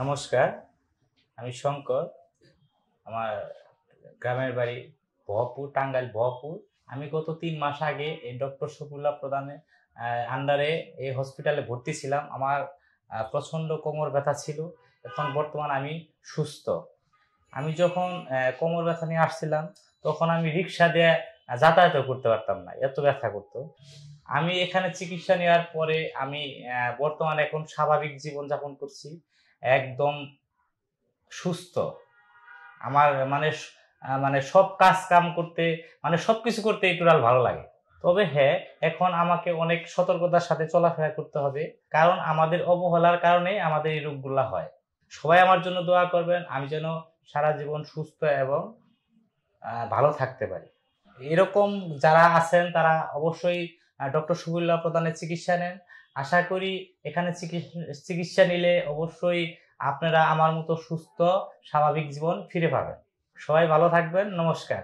নমস্কার আমি শঙ্কর আমার গ্রামের বাড়ি বহপুর টাঙ্গাইল বহপুর আমি গত তিন মাস আগে এই ডক্টর শকুল্লা প্রধানের আন্ডারে এই হসপিটালে ভর্তি ছিলাম আমার প্রচণ্ড কোমর ব্যথা ছিল এখন বর্তমান আমি সুস্থ আমি যখন কোমর ব্যথা নিয়ে আসছিলাম তখন আমি রিক্সা দিয়ে যাতায়াত করতে পারতাম না এত ব্যথা করতো আমি এখানে চিকিৎসা নেওয়ার পরে আমি বর্তমানে এখন স্বাভাবিক জীবনযাপন করছি একদম সুস্থ আমার মানে মানে সব কাজ কাম করতে মানে সব কিছু করতে এই টুরাল ভালো লাগে তবে হ্যাঁ এখন আমাকে অনেক সতর্কতার সাথে চলাফেরা করতে হবে কারণ আমাদের অবহেলার কারণে আমাদের এই রোগগুলো হয় সবাই আমার জন্য দোয়া করবেন আমি যেন সারা জীবন সুস্থ এবং ভালো থাকতে পারি এরকম যারা আছেন তারা অবশ্যই ডক্টর সুবুল্লাহ প্রধানের চিকিৎসা নেন আশা করি এখানে চিকিৎসা নিলে অবশ্যই আপনারা আমার মতো সুস্থ স্বাভাবিক জীবন ফিরে পাবেন সবাই ভালো থাকবেন নমস্কার